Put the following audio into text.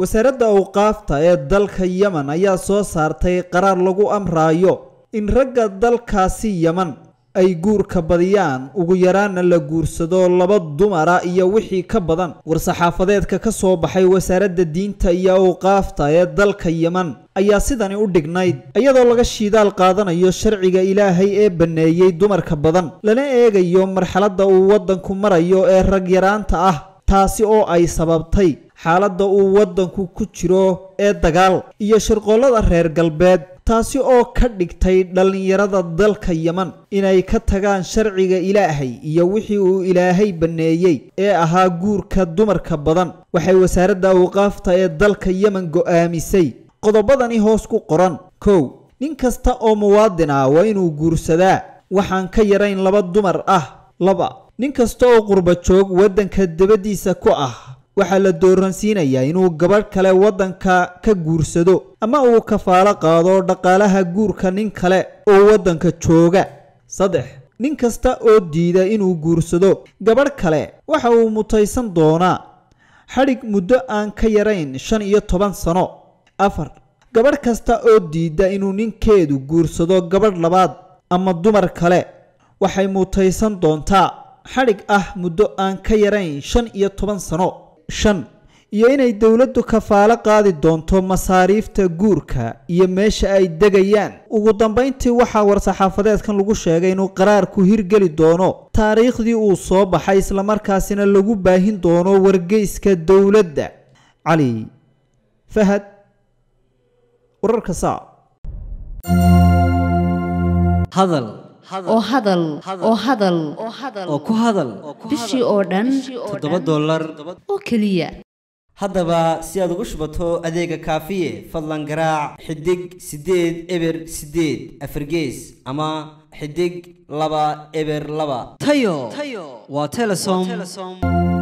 wasaaradda awqaafta ee dalka yeman ayaa soo saartay qaraar lagu amraayo in ragga dalkaasi yeman ay guurka badiyaan ugu yaraana la guursado laba dumara iyo wixii ka badan war-saxaafadeedka ka soo baxay wasaaradda diinta iyo awqaafta ee dalka yeman ayaa sidani u dhignayd iyadoo laga shiidaal qaadanayo sharciga ilaahay ee banneeyey dumarka badan lana eegayo marxaladda uu waddanku marayo ee rag yaraanta ah taasi oo ay sababtay xaaladda uu waddanku ku jiro ee dagaal iyo shirqoollada reer galbeed taasi oo ka dhigtay dhallinyarada dalka yeman inay ka tagaan sharciga ilaahay iyo wixii uu ilaahay banneeyey ee ahaa guurka dumarka badan waxay wasaaradda awqaafta ee dalka yeman go'aamisay qodobadani hoos ku qoran kow nin kasta oo muwaadin ah waa inuu guursadaa waxaan ka yarayn laba dumar ah laba nin kasta oo qurbajoog joog waddanka dabadiisa ku ah waxaa la dooransiinayaa inuu gabadh kale waddanka ka guursado ama uu kafaalo qaado dhaqaalaha guurka nin kale oo waddanka jooga saddex nin kasta oo diida inuu guursado gabadh kale waxa uu mutaysan doonaa xadhig muddo aan ka yarayn shan iyo toban sano afar gabadh kasta oo diida inuu ninkeedu guursado gabadh labaad ama dumar kale waxay mutaysan doontaa xadhig ah muddo aan ka yarayn shan iyo toban sano shan iyo inay dowladdu kafaalo qaadi doonto masaariifta guurka iyo meesha ay degayaan ugu dambayntii waxaa war-saxaafadeedkan lagu sheegay inuu qaraarku hirgeli doono taariikhdii uu soo baxay islamarkaasina lagu baahin doono wargeyska dowladda cali fahad wararka sa hadal oo hadal oo hadal oo ku hadal bishii oo dhan toddoba dollar oo keliya haddaba si aad ugu shubato adeega kaafiye fadlan garaac xidig siddeed eber siddeed afargees ama xidig laba eber laba tayo waa telesom